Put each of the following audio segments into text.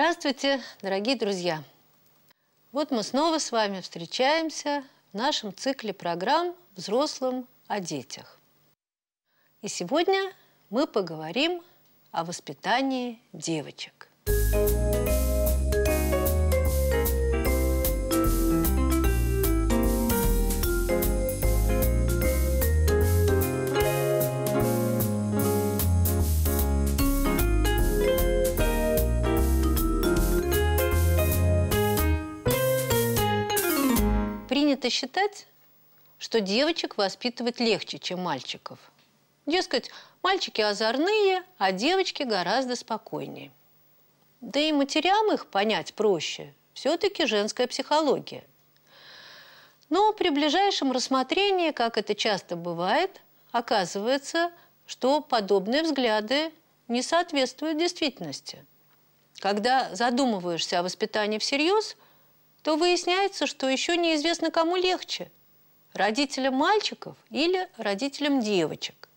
Здравствуйте, дорогие друзья! Вот мы снова с вами встречаемся в нашем цикле программ «Взрослым о детях». И сегодня мы поговорим о воспитании девочек. Музыка Принято считать, что девочек воспитывать легче, чем мальчиков. Дескать, мальчики озорные, а девочки гораздо спокойнее. Да и матерям их понять проще. Все-таки женская психология. Но при ближайшем рассмотрении, как это часто бывает, оказывается, что подобные взгляды не соответствуют действительности. Когда задумываешься о воспитании всерьез – то выясняется, что еще неизвестно, кому легче – родителям мальчиков или родителям девочек.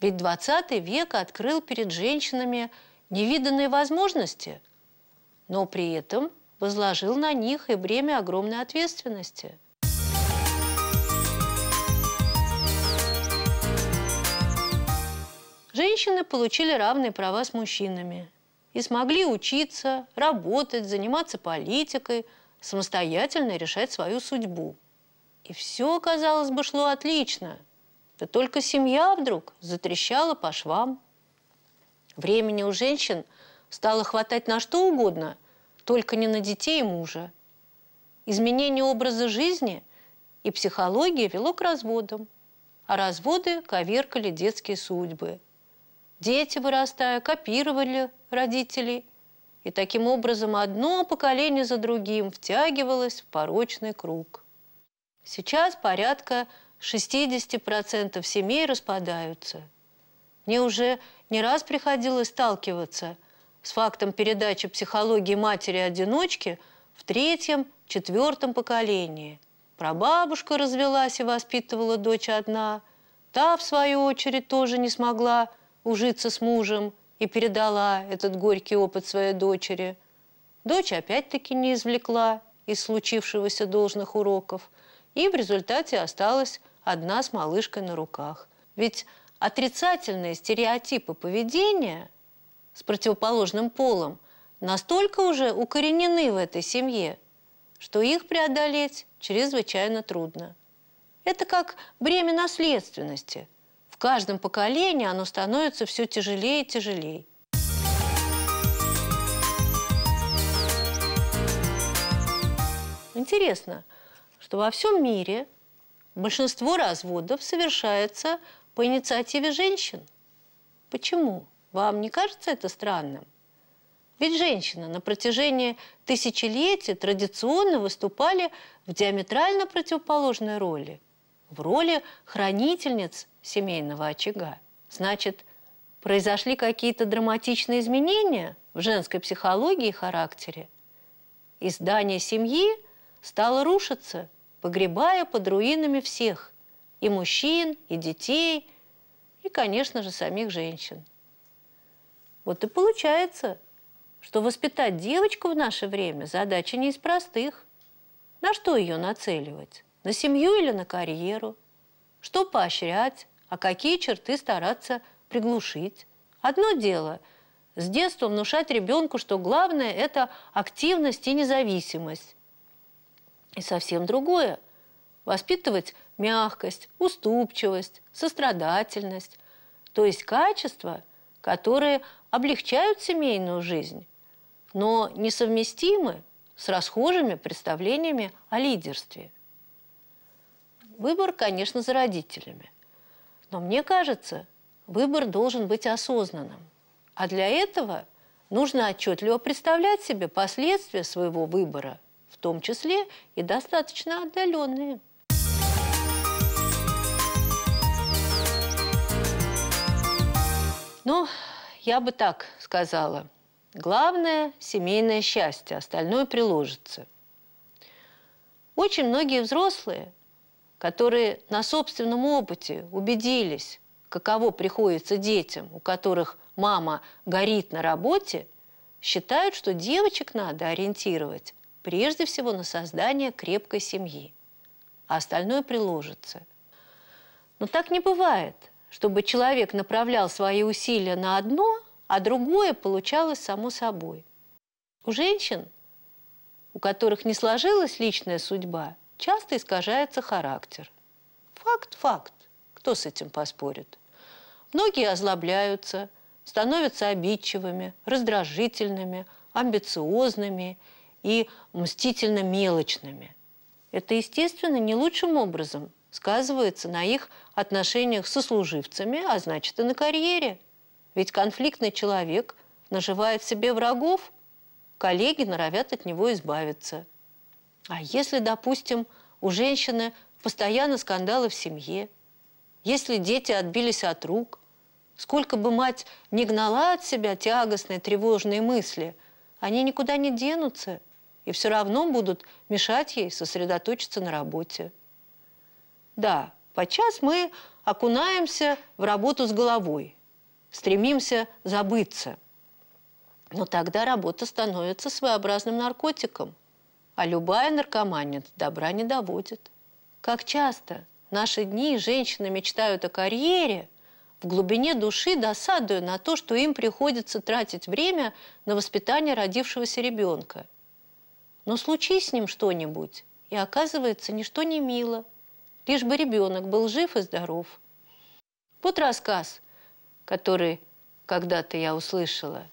Ведь 20 век открыл перед женщинами невиданные возможности, но при этом возложил на них и бремя огромной ответственности – женщины получили равные права с мужчинами и смогли учиться, работать, заниматься политикой – самостоятельно решать свою судьбу. И все, казалось бы, шло отлично. Да только семья вдруг затрещала по швам. Времени у женщин стало хватать на что угодно, только не на детей и мужа. Изменение образа жизни и психологии вело к разводам, а разводы коверкали детские судьбы. Дети, вырастая, копировали родителей – и таким образом одно поколение за другим втягивалось в порочный круг. Сейчас порядка 60% семей распадаются. Мне уже не раз приходилось сталкиваться с фактом передачи психологии матери-одиночки в третьем, четвертом поколении. Прабабушка развелась и воспитывала дочь одна, та, в свою очередь, тоже не смогла ужиться с мужем – и передала этот горький опыт своей дочери. Дочь опять-таки не извлекла из случившегося должных уроков и в результате осталась одна с малышкой на руках. Ведь отрицательные стереотипы поведения с противоположным полом настолько уже укоренены в этой семье, что их преодолеть чрезвычайно трудно. Это как бремя наследственности – в каждом поколении оно становится все тяжелее и тяжелее. Интересно, что во всем мире большинство разводов совершается по инициативе женщин. Почему? Вам не кажется это странным? Ведь женщины на протяжении тысячелетий традиционно выступали в диаметрально противоположной роли в роли хранительниц семейного очага. Значит, произошли какие-то драматичные изменения в женской психологии и характере. Издание семьи стало рушиться, погребая под руинами всех – и мужчин, и детей, и, конечно же, самих женщин. Вот и получается, что воспитать девочку в наше время – задача не из простых. На что ее нацеливать? На семью или на карьеру? Что поощрять, а какие черты стараться приглушить? Одно дело – с детства внушать ребенку, что главное – это активность и независимость. И совсем другое – воспитывать мягкость, уступчивость, сострадательность, то есть качества, которые облегчают семейную жизнь, но несовместимы с расхожими представлениями о лидерстве. Выбор, конечно, за родителями. Но мне кажется, выбор должен быть осознанным. А для этого нужно отчетливо представлять себе последствия своего выбора, в том числе и достаточно отдаленные. Ну, я бы так сказала. Главное – семейное счастье, остальное приложится. Очень многие взрослые – которые на собственном опыте убедились, каково приходится детям, у которых мама горит на работе, считают, что девочек надо ориентировать прежде всего на создание крепкой семьи, а остальное приложится. Но так не бывает, чтобы человек направлял свои усилия на одно, а другое получалось само собой. У женщин, у которых не сложилась личная судьба – часто искажается характер. Факт – факт. Кто с этим поспорит? Многие озлобляются, становятся обидчивыми, раздражительными, амбициозными и мстительно мелочными. Это, естественно, не лучшим образом сказывается на их отношениях со служивцами, а значит и на карьере. Ведь конфликтный человек наживает себе врагов, коллеги норовят от него избавиться – а если, допустим, у женщины постоянно скандалы в семье, если дети отбились от рук, сколько бы мать не гнала от себя тягостные, тревожные мысли, они никуда не денутся и все равно будут мешать ей сосредоточиться на работе. Да, подчас мы окунаемся в работу с головой, стремимся забыться. Но тогда работа становится своеобразным наркотиком – а любая наркомания добра не доводит. Как часто в наши дни женщины мечтают о карьере, в глубине души досадуя на то, что им приходится тратить время на воспитание родившегося ребенка. Но случись с ним что-нибудь, и оказывается, ничто не мило, лишь бы ребенок был жив и здоров. Вот рассказ, который когда-то я услышала.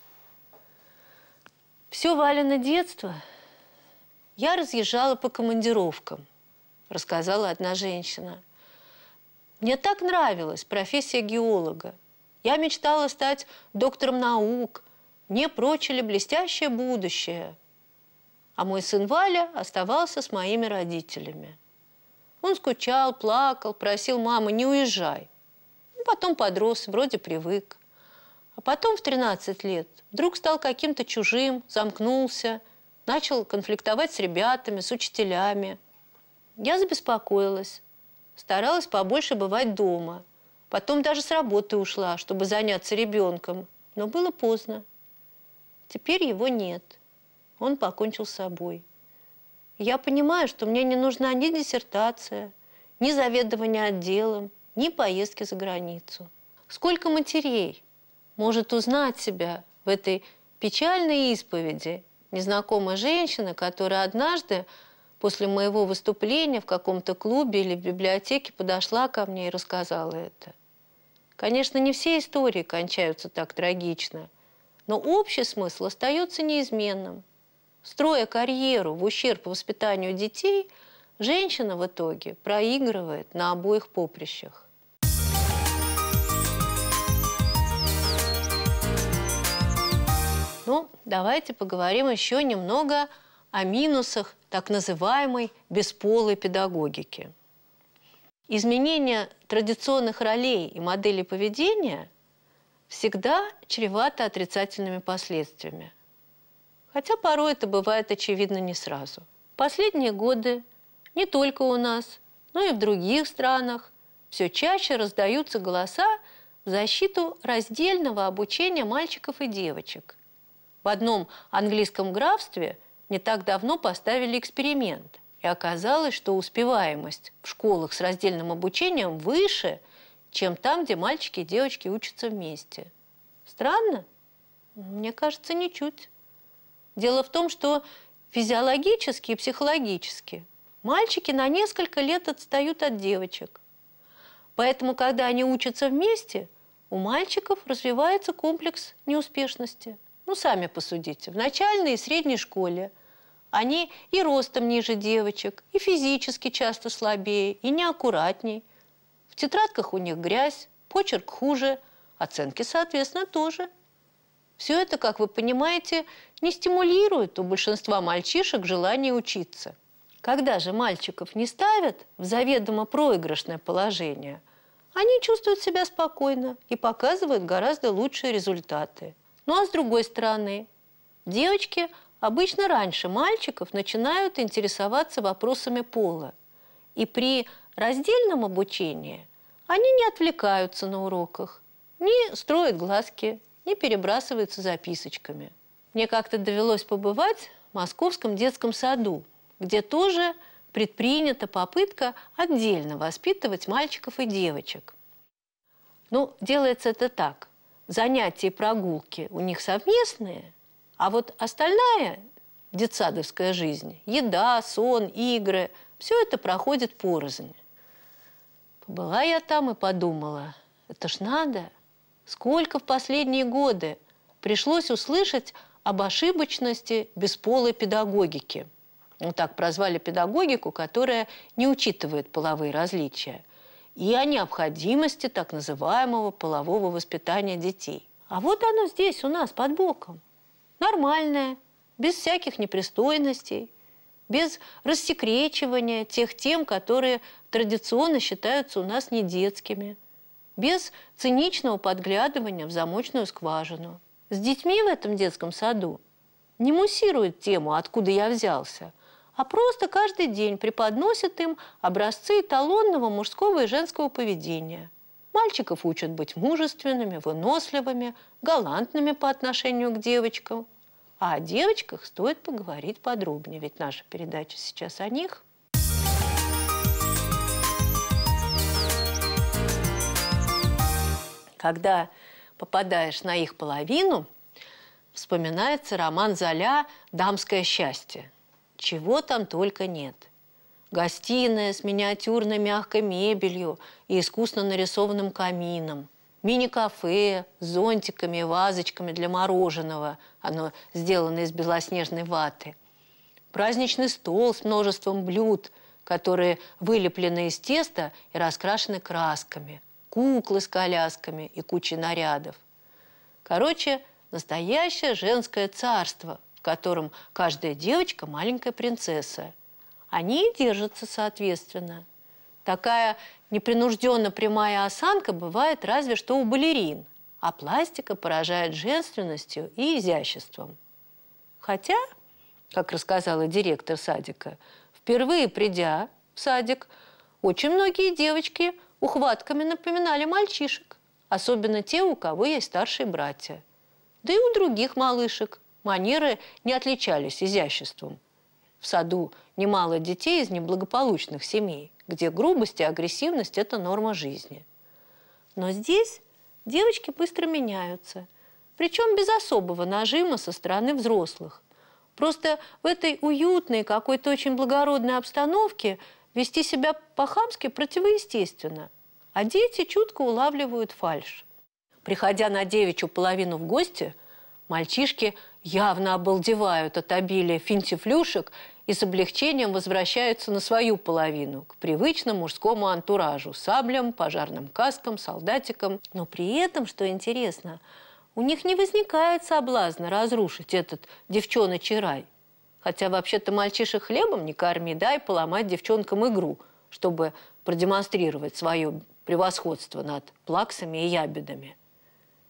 Все Валено детство – я разъезжала по командировкам, рассказала одна женщина. Мне так нравилась профессия геолога. Я мечтала стать доктором наук. Мне прочили блестящее будущее. А мой сын Валя оставался с моими родителями. Он скучал, плакал, просил мамы, не уезжай. Ну, потом подрос, вроде привык. А потом в 13 лет вдруг стал каким-то чужим, замкнулся – начал конфликтовать с ребятами, с учителями. Я забеспокоилась, старалась побольше бывать дома. Потом даже с работы ушла, чтобы заняться ребенком, но было поздно. Теперь его нет. Он покончил с собой. Я понимаю, что мне не нужна ни диссертация, ни заведование отделом, ни поездки за границу. Сколько матерей может узнать себя в этой печальной исповеди незнакомая женщина, которая однажды после моего выступления в каком-то клубе или в библиотеке подошла ко мне и рассказала это. Конечно, не все истории кончаются так трагично, но общий смысл остается неизменным. Строя карьеру в ущерб воспитанию детей, женщина в итоге проигрывает на обоих поприщах. Ну, давайте поговорим еще немного о минусах так называемой бесполой педагогики. Изменение традиционных ролей и моделей поведения всегда чревато отрицательными последствиями. Хотя порой это бывает очевидно не сразу. Последние годы не только у нас, но и в других странах все чаще раздаются голоса в защиту раздельного обучения мальчиков и девочек – в одном английском графстве не так давно поставили эксперимент. И оказалось, что успеваемость в школах с раздельным обучением выше, чем там, где мальчики и девочки учатся вместе. Странно? Мне кажется, ничуть. Дело в том, что физиологически и психологически мальчики на несколько лет отстают от девочек. Поэтому, когда они учатся вместе, у мальчиков развивается комплекс неуспешности – ну, сами посудите. В начальной и средней школе они и ростом ниже девочек, и физически часто слабее, и неаккуратней. В тетрадках у них грязь, почерк хуже, оценки, соответственно, тоже. Все это, как вы понимаете, не стимулирует у большинства мальчишек желание учиться. Когда же мальчиков не ставят в заведомо проигрышное положение, они чувствуют себя спокойно и показывают гораздо лучшие результаты – ну а с другой стороны, девочки обычно раньше мальчиков начинают интересоваться вопросами пола. И при раздельном обучении они не отвлекаются на уроках, не строят глазки, не перебрасываются записочками. Мне как-то довелось побывать в Московском детском саду, где тоже предпринята попытка отдельно воспитывать мальчиков и девочек. Ну, делается это так занятия и прогулки у них совместные, а вот остальная детсадовская жизнь, еда, сон, игры, все это проходит порознь. Побыла я там и подумала, это ж надо, сколько в последние годы пришлось услышать об ошибочности бесполой педагогики. Ну, так прозвали педагогику, которая не учитывает половые различия – и о необходимости так называемого полового воспитания детей. А вот оно здесь у нас под боком. Нормальное, без всяких непристойностей, без рассекречивания тех тем, которые традиционно считаются у нас не детскими, без циничного подглядывания в замочную скважину. С детьми в этом детском саду не муссирует тему «откуда я взялся», а просто каждый день преподносят им образцы эталонного мужского и женского поведения. Мальчиков учат быть мужественными, выносливыми, галантными по отношению к девочкам. А о девочках стоит поговорить подробнее, ведь наша передача сейчас о них – когда попадаешь на их половину, вспоминается роман Золя «Дамское счастье». Чего там только нет. Гостиная с миниатюрной мягкой мебелью и искусно нарисованным камином. Мини-кафе с зонтиками и вазочками для мороженого. Оно сделано из белоснежной ваты. Праздничный стол с множеством блюд, которые вылеплены из теста и раскрашены красками. Куклы с колясками и куча нарядов. Короче, настоящее женское царство – в котором каждая девочка – маленькая принцесса. Они держатся соответственно. Такая непринужденно прямая осанка бывает разве что у балерин, а пластика поражает женственностью и изяществом. Хотя, как рассказала директор садика, впервые придя в садик, очень многие девочки ухватками напоминали мальчишек, особенно те, у кого есть старшие братья. Да и у других малышек, манеры не отличались изяществом. В саду немало детей из неблагополучных семей, где грубость и агрессивность – это норма жизни. Но здесь девочки быстро меняются, причем без особого нажима со стороны взрослых. Просто в этой уютной, какой-то очень благородной обстановке вести себя по-хамски противоестественно, а дети чутко улавливают фальшь. Приходя на девичью половину в гости, мальчишки – явно обалдевают от обилия финтифлюшек и с облегчением возвращаются на свою половину, к привычному мужскому антуражу – саблям, пожарным каскам, солдатикам. Но при этом, что интересно, у них не возникает соблазна разрушить этот девчоночий рай. Хотя вообще-то мальчишек хлебом не корми, дай поломать девчонкам игру, чтобы продемонстрировать свое превосходство над плаксами и ябедами.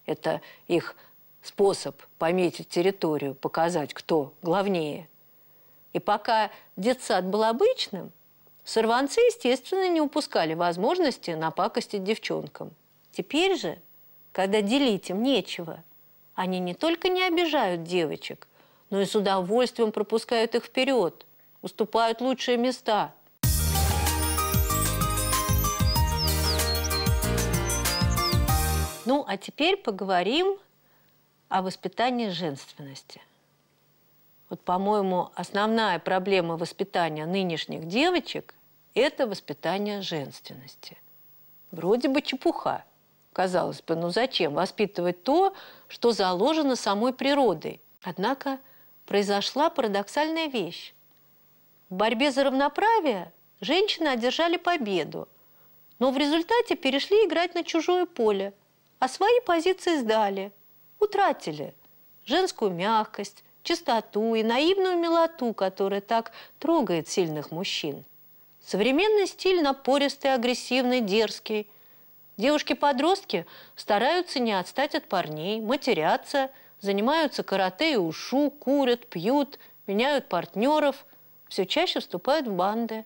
Это их способ пометить территорию, показать, кто главнее. И пока детсад был обычным, сорванцы, естественно, не упускали возможности напакостить девчонкам. Теперь же, когда делить им нечего, они не только не обижают девочек, но и с удовольствием пропускают их вперед, уступают лучшие места – Ну, а теперь поговорим о воспитании женственности. Вот, по-моему, основная проблема воспитания нынешних девочек – это воспитание женственности. Вроде бы чепуха. Казалось бы, ну зачем воспитывать то, что заложено самой природой? Однако произошла парадоксальная вещь. В борьбе за равноправие женщины одержали победу, но в результате перешли играть на чужое поле, а свои позиции сдали – утратили женскую мягкость, чистоту и наивную милоту, которая так трогает сильных мужчин. Современный стиль напористый, агрессивный, дерзкий. Девушки-подростки стараются не отстать от парней, матерятся, занимаются карате и ушу, курят, пьют, меняют партнеров, все чаще вступают в банды.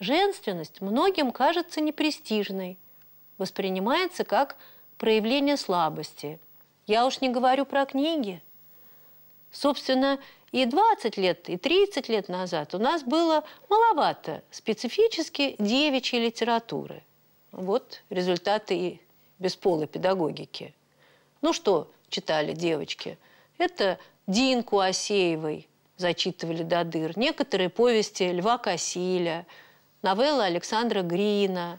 Женственность многим кажется непрестижной, воспринимается как проявление слабости – я уж не говорю про книги. Собственно, и 20 лет, и 30 лет назад у нас было маловато специфически девичьей литературы. Вот результаты и бесполой педагогики. Ну что читали девочки? Это Динку Осеевой зачитывали до дыр, некоторые повести Льва Косиля, новелла Александра Грина.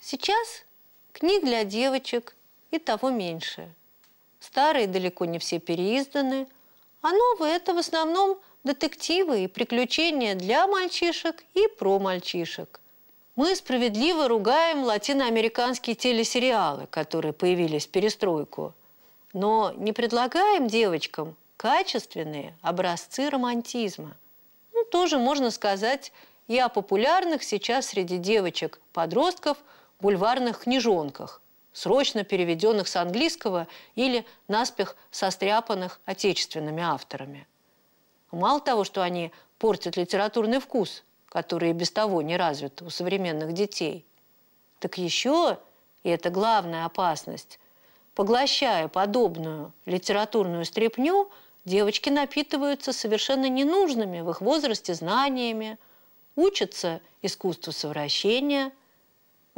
Сейчас книг для девочек и того меньше – Старые далеко не все переизданы, а новые – это в основном детективы и приключения для мальчишек и про мальчишек. Мы справедливо ругаем латиноамериканские телесериалы, которые появились в перестройку, но не предлагаем девочкам качественные образцы романтизма. Ну, тоже можно сказать и о популярных сейчас среди девочек-подростков бульварных книжонках – срочно переведенных с английского или наспех состряпанных отечественными авторами. Мало того, что они портят литературный вкус, который и без того не развит у современных детей, так еще, и это главная опасность, поглощая подобную литературную стряпню, девочки напитываются совершенно ненужными в их возрасте знаниями, учатся искусству совращения –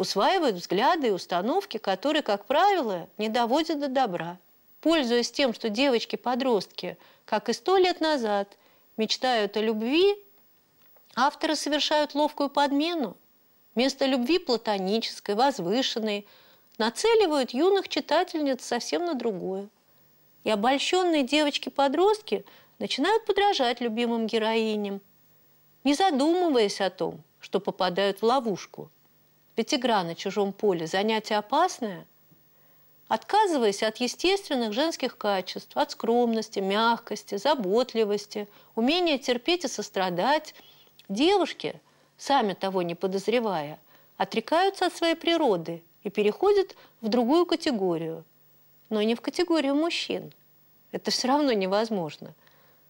усваивают взгляды и установки, которые, как правило, не доводят до добра. Пользуясь тем, что девочки-подростки, как и сто лет назад, мечтают о любви, авторы совершают ловкую подмену. Вместо любви платонической, возвышенной, нацеливают юных читательниц совсем на другое. И обольщенные девочки-подростки начинают подражать любимым героиням, не задумываясь о том, что попадают в ловушку – ведь игра на чужом поле – занятие опасное. Отказываясь от естественных женских качеств, от скромности, мягкости, заботливости, умения терпеть и сострадать, девушки, сами того не подозревая, отрекаются от своей природы и переходят в другую категорию, но не в категорию мужчин. Это все равно невозможно.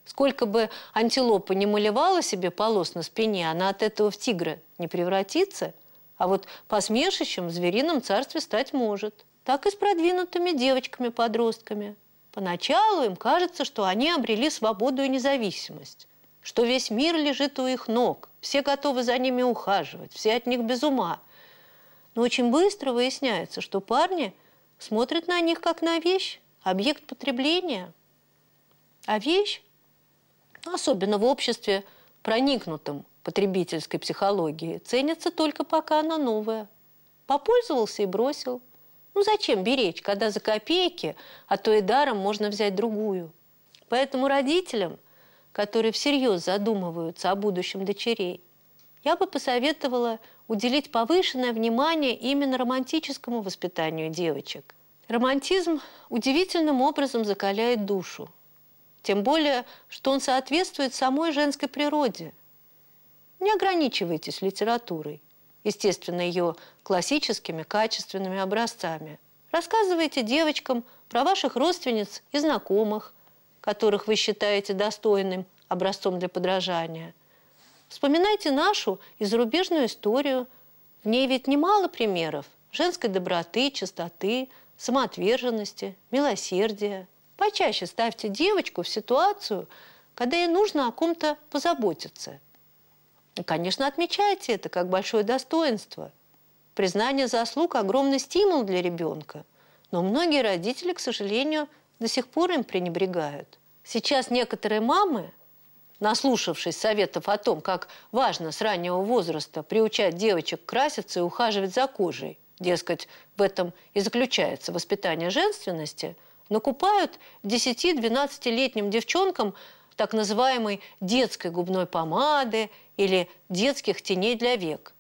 Сколько бы антилопа не малевала себе полос на спине, она от этого в тигра не превратится – а вот посмешищем в зверином царстве стать может. Так и с продвинутыми девочками-подростками. Поначалу им кажется, что они обрели свободу и независимость, что весь мир лежит у их ног, все готовы за ними ухаживать, все от них без ума. Но очень быстро выясняется, что парни смотрят на них как на вещь, объект потребления. А вещь, особенно в обществе, проникнутом потребительской психологии ценится только пока она новая. Попользовался и бросил. Ну зачем беречь, когда за копейки, а то и даром можно взять другую. Поэтому родителям, которые всерьез задумываются о будущем дочерей, я бы посоветовала уделить повышенное внимание именно романтическому воспитанию девочек. Романтизм удивительным образом закаляет душу. Тем более, что он соответствует самой женской природе – не ограничивайтесь литературой, естественно, ее классическими качественными образцами. Рассказывайте девочкам про ваших родственниц и знакомых, которых вы считаете достойным образцом для подражания. Вспоминайте нашу и зарубежную историю. В ней ведь немало примеров женской доброты, чистоты, самоотверженности, милосердия. Почаще ставьте девочку в ситуацию, когда ей нужно о ком-то позаботиться – ну, конечно, отмечайте это как большое достоинство. Признание заслуг – огромный стимул для ребенка. Но многие родители, к сожалению, до сих пор им пренебрегают. Сейчас некоторые мамы, наслушавшись советов о том, как важно с раннего возраста приучать девочек краситься и ухаживать за кожей, дескать, в этом и заключается воспитание женственности, накупают 10-12-летним девчонкам – так называемой детской губной помады или детских теней для век.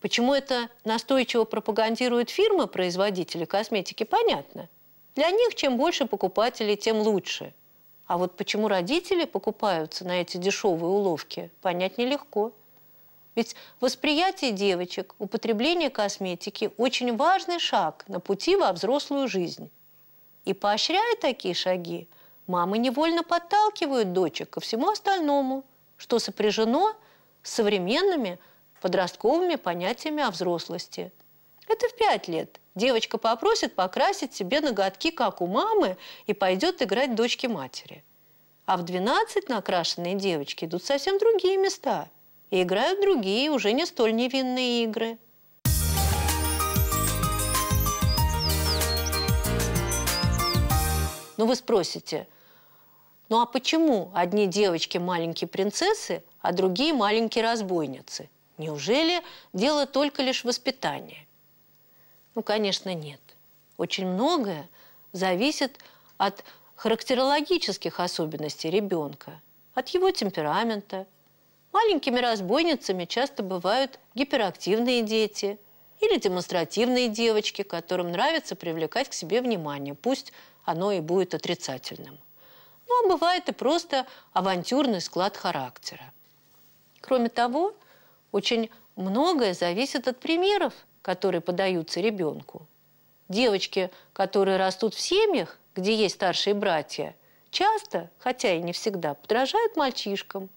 Почему это настойчиво пропагандируют фирмы-производители косметики, понятно. Для них чем больше покупателей, тем лучше. А вот почему родители покупаются на эти дешевые уловки, понять нелегко. Ведь восприятие девочек, употребление косметики – очень важный шаг на пути во взрослую жизнь. И поощряя такие шаги – мамы невольно подталкивают дочек ко всему остальному, что сопряжено с современными подростковыми понятиями о взрослости. Это в пять лет. Девочка попросит покрасить себе ноготки, как у мамы, и пойдет играть дочке матери. А в 12 накрашенные девочки идут совсем другие места и играют другие, уже не столь невинные игры. Но ну, вы спросите – ну а почему одни девочки маленькие принцессы, а другие маленькие разбойницы? Неужели дело только лишь в воспитании? Ну, конечно, нет. Очень многое зависит от характерологических особенностей ребенка, от его темперамента. Маленькими разбойницами часто бывают гиперактивные дети или демонстративные девочки, которым нравится привлекать к себе внимание, пусть оно и будет отрицательным. Ну, а бывает и просто авантюрный склад характера. Кроме того, очень многое зависит от примеров, которые подаются ребенку. Девочки, которые растут в семьях, где есть старшие братья, часто, хотя и не всегда, подражают мальчишкам.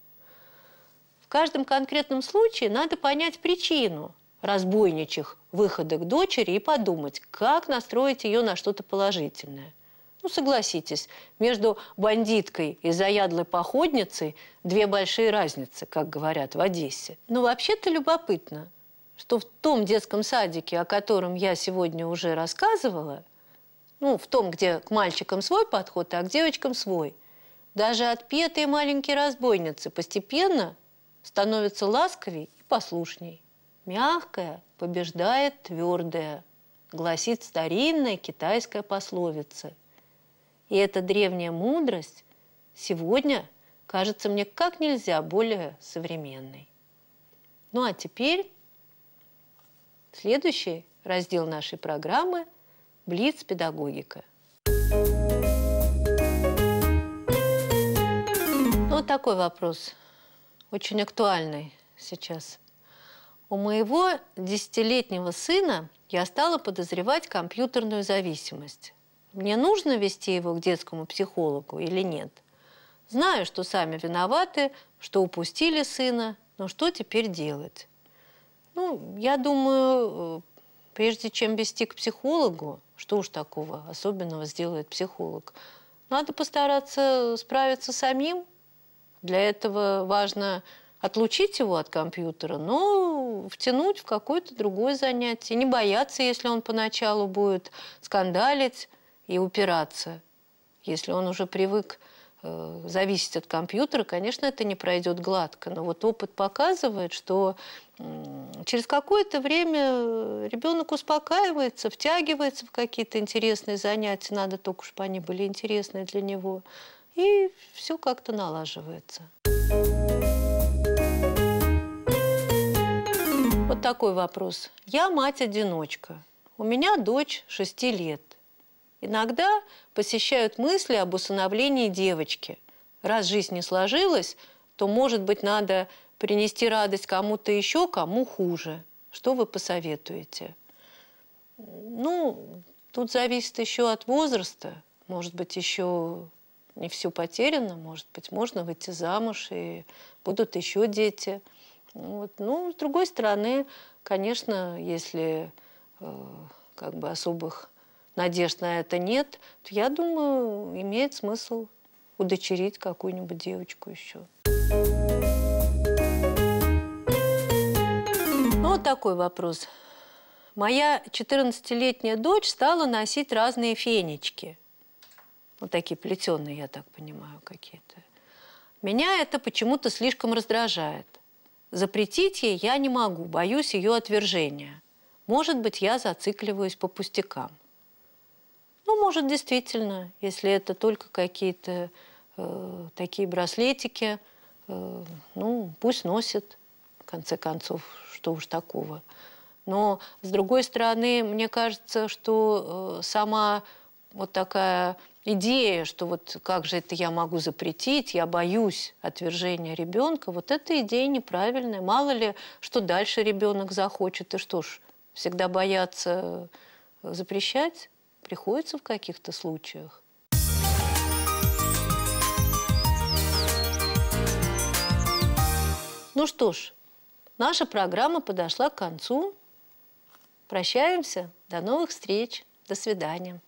В каждом конкретном случае надо понять причину разбойничьих выходок дочери и подумать, как настроить ее на что-то положительное – ну, согласитесь, между бандиткой и заядлой походницей две большие разницы, как говорят в Одессе. Но ну, вообще-то любопытно, что в том детском садике, о котором я сегодня уже рассказывала, ну, в том, где к мальчикам свой подход, а к девочкам свой, даже отпетые маленькие разбойницы постепенно становятся ласковей и послушней. Мягкое побеждает твердое, гласит старинная китайская пословица – и эта древняя мудрость сегодня кажется мне как нельзя более современной. Ну а теперь следующий раздел нашей программы – Блиц-педагогика. Ну, вот такой вопрос, очень актуальный сейчас. У моего десятилетнего сына я стала подозревать компьютерную зависимость мне нужно вести его к детскому психологу или нет? Знаю, что сами виноваты, что упустили сына, но что теперь делать? Ну, я думаю, э, прежде чем вести к психологу, что уж такого особенного сделает психолог, надо постараться справиться самим. Для этого важно отлучить его от компьютера, но втянуть в какое-то другое занятие, не бояться, если он поначалу будет скандалить, и упираться. Если он уже привык э, зависеть от компьютера, конечно, это не пройдет гладко. Но вот опыт показывает, что э, через какое-то время э, ребенок успокаивается, втягивается в какие-то интересные занятия. Надо только, чтобы они были интересные для него. И все как-то налаживается. Вот такой вопрос. Я мать-одиночка. У меня дочь 6 лет. Иногда посещают мысли об усыновлении девочки. Раз жизнь не сложилась, то, может быть, надо принести радость кому-то еще, кому хуже. Что вы посоветуете? Ну, тут зависит еще от возраста. Может быть, еще не все потеряно, может быть, можно выйти замуж, и будут еще дети. Вот. Ну, с другой стороны, конечно, если э, как бы особых надежд на это нет, то я думаю, имеет смысл удочерить какую-нибудь девочку еще. Ну, вот такой вопрос. Моя 14-летняя дочь стала носить разные фенечки. Вот такие плетеные, я так понимаю, какие-то. Меня это почему-то слишком раздражает. Запретить ей я не могу, боюсь ее отвержения. Может быть, я зацикливаюсь по пустякам. Ну, может, действительно, если это только какие-то э, такие браслетики, э, ну, пусть носит, в конце концов, что уж такого. Но, с другой стороны, мне кажется, что э, сама вот такая идея, что вот как же это я могу запретить, я боюсь отвержения ребенка, вот эта идея неправильная. Мало ли, что дальше ребенок захочет, и что ж, всегда бояться запрещать приходится в каких-то случаях. Ну что ж, наша программа подошла к концу. Прощаемся. До новых встреч. До свидания.